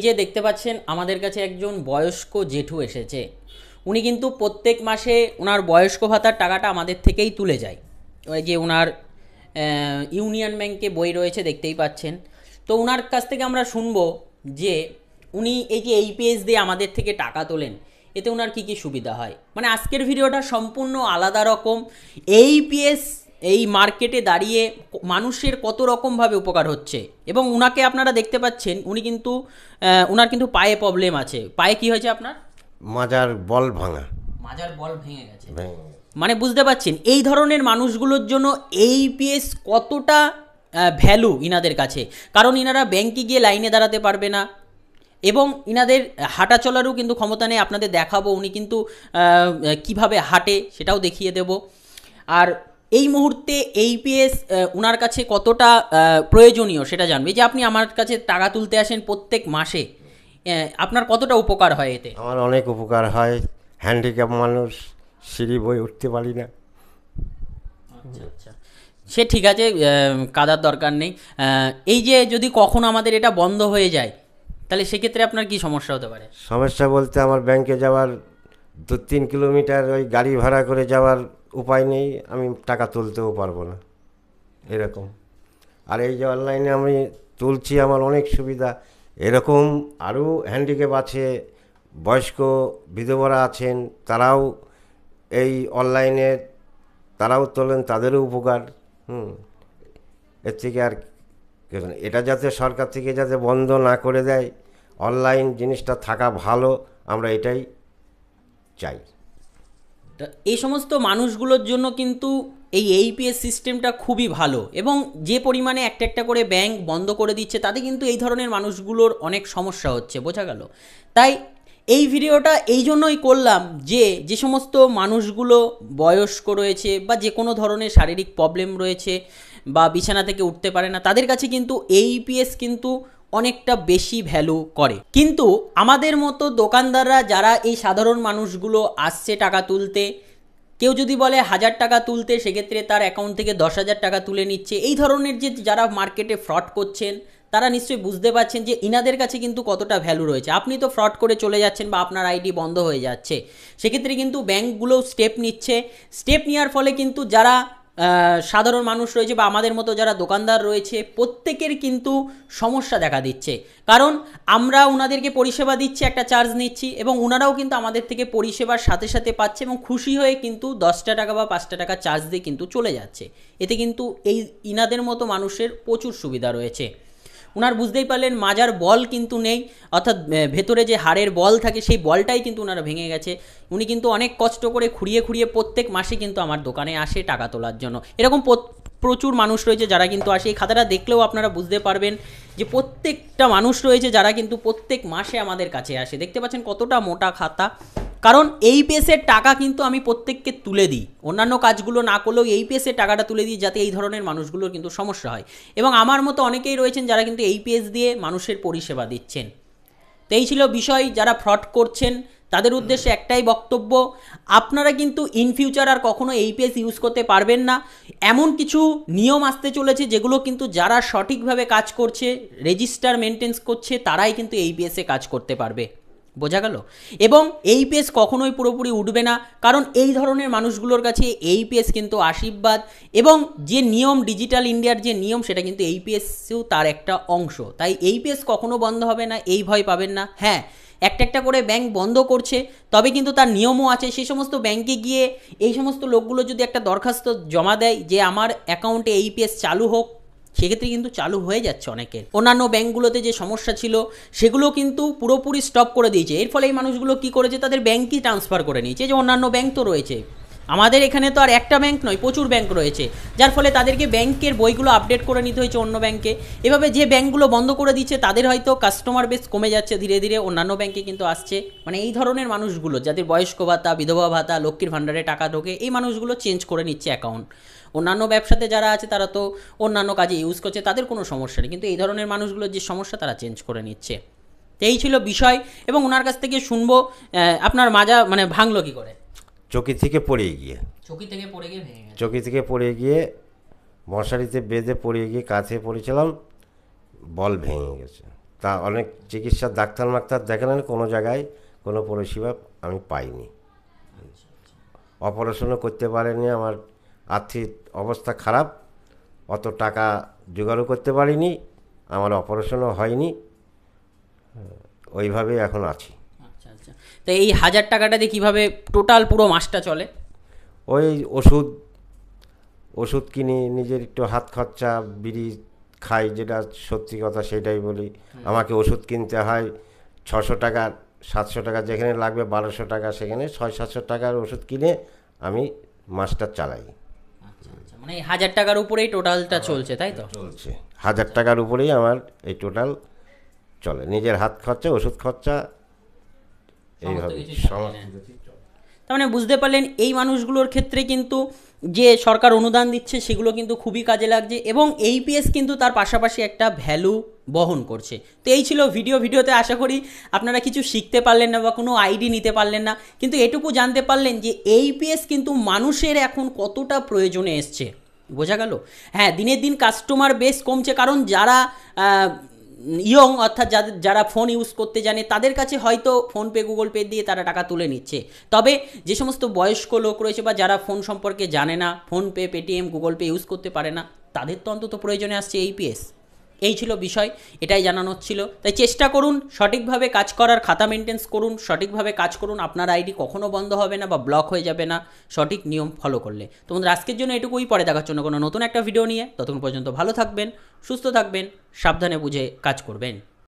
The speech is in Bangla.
নিজে দেখতে পাচ্ছেন আমাদের কাছে একজন বয়স্ক জেঠু এসেছে উনি কিন্তু প্রত্যেক মাসে ওনার বয়স্ক ভাতার টাকাটা আমাদের থেকেই তুলে যায় ওই যে ওনার ইউনিয়ন ব্যাংকে বই রয়েছে দেখতেই পাচ্ছেন তো ওনার কাছ থেকে আমরা শুনবো যে উনি এই যে এইপিএস দিয়ে আমাদের থেকে টাকা তোলেন এতে ওনার কী কী সুবিধা হয় মানে আজকের ভিডিওটা সম্পূর্ণ আলাদা রকম এইপিএস এই মার্কেটে দাঁড়িয়ে মানুষের কত রকমভাবে উপকার হচ্ছে এবং উনাকে আপনারা দেখতে পাচ্ছেন উনি কিন্তু উনার কিন্তু পায়ে প্রবলেম আছে পায়ে কি হয়েছে আপনার মাজার বল ভাঙা মাজার বল ভেঙে গেছে মানে বুঝতে পাচ্ছেন এই ধরনের মানুষগুলোর জন্য এই পিএস কতটা ভ্যালু ইনাদের কাছে কারণ ইনারা ব্যাংকে গিয়ে লাইনে দাঁড়াতে পারবে না এবং ইনাদের হাঁটা চলারও কিন্তু ক্ষমতা নেই আপনাদের দেখাবো উনি কিন্তু কিভাবে হাঁটে সেটাও দেখিয়ে দেব আর এই মুহূর্তে এইপিএস ওনার কাছে কতটা প্রয়োজনীয় সেটা জানবে যে আপনি আমার কাছে টাকা তুলতে আসেন প্রত্যেক মাসে আপনার কতটা উপকার হয় এতে আমার অনেক উপকার হয় হ্যান্ডিক্যাপ মানুষ সিঁড়ি বই উঠতে পারি না আচ্ছা আচ্ছা সে ঠিক আছে কাদার দরকার নেই এই যে যদি কখন আমাদের এটা বন্ধ হয়ে যায় তাহলে সেক্ষেত্রে আপনার কি সমস্যা হতে পারে সমস্যা বলতে আমার ব্যাংকে যাওয়ার দু তিন কিলোমিটার ওই গাড়ি ভাড়া করে যাওয়ার উপায় নেই আমি টাকা তুলতেও পারবো না এরকম আর এই যে অনলাইনে আমি তুলছি আমার অনেক সুবিধা এরকম আরও হ্যান্ডিক্যাপ আছে বয়স্ক বিধবরা আছেন তারাও এই অনলাইনে তারাও তোলেন তাদেরও উপকার হুম এর থেকে আর এটা যাতে সরকার থেকে যাতে বন্ধ না করে দেয় অনলাইন জিনিসটা থাকা ভালো আমরা এটাই চাই এই সমস্ত মানুষগুলোর জন্য কিন্তু এই এইপিএস সিস্টেমটা খুবই ভালো এবং যে পরিমাণে একটা একটা করে ব্যাংক বন্ধ করে দিচ্ছে তাতে কিন্তু এই ধরনের মানুষগুলোর অনেক সমস্যা হচ্ছে বোঝা গেল তাই এই ভিডিওটা এই জন্যই করলাম যে যে সমস্ত মানুষগুলো বয়স্ক রয়েছে বা যে কোনো ধরনের শারীরিক প্রবলেম রয়েছে বা বিছানা থেকে উঠতে পারে না তাদের কাছে কিন্তু এইপিএস কিন্তু অনেকটা বেশি ভ্যালু করে কিন্তু আমাদের মতো দোকানদাররা যারা এই সাধারণ মানুষগুলো আসছে টাকা তুলতে কেউ যদি বলে হাজার টাকা তুলতে সেক্ষেত্রে তার অ্যাকাউন্ট থেকে দশ হাজার টাকা তুলে নিচ্ছে এই ধরনের যে যারা মার্কেটে ফ্রড করছেন তারা নিশ্চয়ই বুঝতে পারছেন যে ইনাদের কাছে কিন্তু কতটা ভ্যালু রয়েছে আপনি তো ফ্রড করে চলে যাচ্ছেন বা আপনার আইডি বন্ধ হয়ে যাচ্ছে সেক্ষেত্রে কিন্তু ব্যাঙ্কগুলোও স্টেপ নিচ্ছে স্টেপ নেওয়ার ফলে কিন্তু যারা সাধারণ মানুষ রয়েছে বা আমাদের মতো যারা দোকানদার রয়েছে প্রত্যেকের কিন্তু সমস্যা দেখা দিচ্ছে কারণ আমরা ওনাদেরকে পরিষেবা দিচ্ছি একটা চার্জ নিচ্ছি এবং ওনারাও কিন্তু আমাদের থেকে পরিষেবার সাথে সাথে পাচ্ছে এবং খুশি হয়ে কিন্তু দশটা টাকা বা পাঁচটা টাকা চার্জ দিয়ে কিন্তু চলে যাচ্ছে এতে কিন্তু এই ইনাদের মতো মানুষের প্রচুর সুবিধা রয়েছে ওনার বুঝতেই পারলেন মাজার বল কিন্তু নেই অর্থাৎ ভেতরে যে হাড়ের বল থাকে সেই বলটাই কিন্তু ওনারা ভেঙে গেছে উনি কিন্তু অনেক কষ্ট করে খুঁড়িয়ে খুঁড়িয়ে প্রত্যেক মাসে কিন্তু আমার দোকানে আসে টাকা তোলার জন্য এরকম প্রচুর মানুষ রয়েছে যারা কিন্তু আসে এই খাতাটা দেখলেও আপনারা বুঝতে পারবেন যে প্রত্যেকটা মানুষ রয়েছে যারা কিন্তু প্রত্যেক মাসে আমাদের কাছে আসে দেখতে পাচ্ছেন কতটা মোটা খাতা কারণ এই পেসের টাকা কিন্তু আমি প্রত্যেককে তুলে দিই অন্যান্য কাজগুলো না করলেও এই পেসে টাকাটা তুলে দিই যাতে এই ধরনের মানুষগুলোর কিন্তু সমস্যা হয় এবং আমার মতো অনেকেই রয়েছেন যারা কিন্তু এই পেস দিয়ে মানুষের পরিষেবা দিচ্ছেন তো এই ছিল বিষয় যারা ফ্রড করছেন তাদের উদ্দেশ্যে একটাই বক্তব্য আপনারা কিন্তু ইন ফিউচার আর কখনো এইপিএস ইউজ করতে পারবেন না এমন কিছু নিয়ম আসতে চলেছে যেগুলো কিন্তু যারা সঠিকভাবে কাজ করছে রেজিস্টার মেনটেন্স করছে তারাই কিন্তু পেসে কাজ করতে পারবে বোঝা গেল এবং এই পেস কখনোই পুরোপুরি উঠবে না কারণ এই ধরনের মানুষগুলোর কাছে এই পেস কিন্তু আশীর্বাদ এবং যে নিয়ম ডিজিটাল ইন্ডিয়ার যে নিয়ম সেটা কিন্তু এই পেসও তার একটা অংশ তাই এই পেস কখনো বন্ধ হবে না এই ভয় পাবেন না হ্যাঁ একটা একটা করে ব্যাংক বন্ধ করছে তবে কিন্তু তার নিয়মও আছে সেই সমস্ত ব্যাংকে গিয়ে এই সমস্ত লোকগুলো যদি একটা দরখাস্ত জমা দেয় যে আমার অ্যাকাউন্টে এই পেস চালু হোক সেক্ষেত্রে কিন্তু চালু হয়ে যাচ্ছে অনেকের অন্যান্য ব্যাঙ্কগুলোতে যে সমস্যা ছিল সেগুলো কিন্তু পুরোপুরি স্টপ করে দিয়েছে এর ফলে এই মানুষগুলো কি করেছে তাদের ব্যাঙ্কই ট্রান্সফার করে নিয়েছে যে অন্যান্য ব্যাঙ্ক তো রয়েছে আমাদের এখানে তো আর একটা ব্যাংক নয় প্রচুর ব্যাংক রয়েছে যার ফলে তাদেরকে ব্যাংকের বইগুলো আপডেট করে নিতে হয়েছে অন্য ব্যাংকে এভাবে যে ব্যাংকগুলো বন্ধ করে দিচ্ছে তাদের হয়তো কাস্টমার বেস কমে যাচ্ছে ধীরে ধীরে অন্যান্য ব্যাংকে কিন্তু আসছে মানে এই ধরনের মানুষগুলো যাদের বয়স্ক ভাতা বিধবা ভাতা লক্ষ্মীর ভাণ্ডারে টাকা ঢোকে এই মানুষগুলো চেঞ্জ করে নিচ্ছে অ্যাকাউন্ট অন্যান্য ব্যবসাতে যারা আছে তারা তো অন্যান্য কাজে ইউজ করছে তাদের কোনো সমস্যা নেই কিন্তু এই ধরনের মানুষগুলোর যে সমস্যা তারা চেঞ্জ করে নিচ্ছে তো এই ছিল বিষয় এবং ওনার কাছ থেকে শুনবো আপনার মাজা মানে ভাঙলো কী করে চকি থেকে পড়ে গিয়ে চকি থেকে পড়ে গিয়ে চকি থেকে পড়ে গিয়ে মশারিতে বেঁধে পড়ে গিয়ে কাছে পড়েছিলাম বল ভেঙে গেছে তা অনেক চিকিৎসা ডাক্তার মাক্তার দেখালেন কোনো জায়গায় কোনো পরিষেবা আমি পাইনি আচ্ছা, আচ্ছা। অপারেশনও করতে পারেনি আমার আর্থিক অবস্থা খারাপ অত টাকা জোগাড়ও করতে পারিনি আমার অপারেশনও হয়নি ওইভাবে এখন আছি আচ্ছা আচ্ছা তো এই হাজার টাকাটা দিয়ে কীভাবে টোটাল পুরো মাসটা চলে ওই ওষুধ ওষুধ কিনি নিজের একটু হাত খরচা বিড়ি খাই যেটা সত্যি কথা সেটাই বলি আমাকে ওষুধ কিনতে হয় ছশো টাকার সাতশো টাকা যেখানে লাগবে বারোশো টাকা সেখানে ছয় সাতশো টাকার ওষুধ কিনে আমি মাছটা চালাই মানে হাজার টাকার উপরেই টোটালটা হ্যাঁ, চলছে তাই তো চলছে হাজার টাকার উপরেই আমার এই টোটাল চলে নিজের হাত খরচা ওষুধ খরচা এইভাবে সমস্ত তার মানে বুঝতে পারলেন এই মানুষগুলোর ক্ষেত্রে কিন্তু যে সরকার অনুদান দিচ্ছে সেগুলো কিন্তু খুবই কাজে লাগছে এবং এইপিএস কিন্তু তার পাশাপাশি একটা ভ্যালু বহন করছে তো এই ছিল ভিডিও ভিডিওতে আশা করি আপনারা কিছু শিখতে পারলেন না বা কোনো আইডি নিতে পারলেন না কিন্তু এটুকু জানতে পারলেন যে এইপিএস কিন্তু মানুষের এখন কতটা প্রয়োজনে এসছে বোঝা গেল হ্যাঁ দিনের দিন কাস্টমার বেশ কমছে কারণ যারা ইয়ং অর্থাৎ যাদের যারা ফোন ইউজ করতে জানে তাদের কাছে হয়তো ফোনপে গুগল পে দিয়ে তারা টাকা তুলে নিচ্ছে তবে যে সমস্ত বয়স্ক লোক রয়েছে বা যারা ফোন সম্পর্কে জানে না PhonePe Paytm Google Pay use করতে পারে না তাদের তো অন্তত প্রয়োজনে আসছে এইপিএস এই ছিল বিষয় এটাই জানানো ছিল তাই চেষ্টা করুন সঠিকভাবে কাজ করার খাতা মেনটেন্স করুন সঠিকভাবে কাজ করুন আপনার আইডি কখনও বন্ধ হবে না বা ব্লক হয়ে যাবে না সঠিক নিয়ম ফলো করলে তোমাদের আজকের জন্য এটুকুই পরে দেখার জন্য কোনো নতুন একটা ভিডিও নিয়ে ততক্ষণ পর্যন্ত ভালো থাকবেন সুস্থ থাকবেন সাবধানে বুঝে কাজ করবেন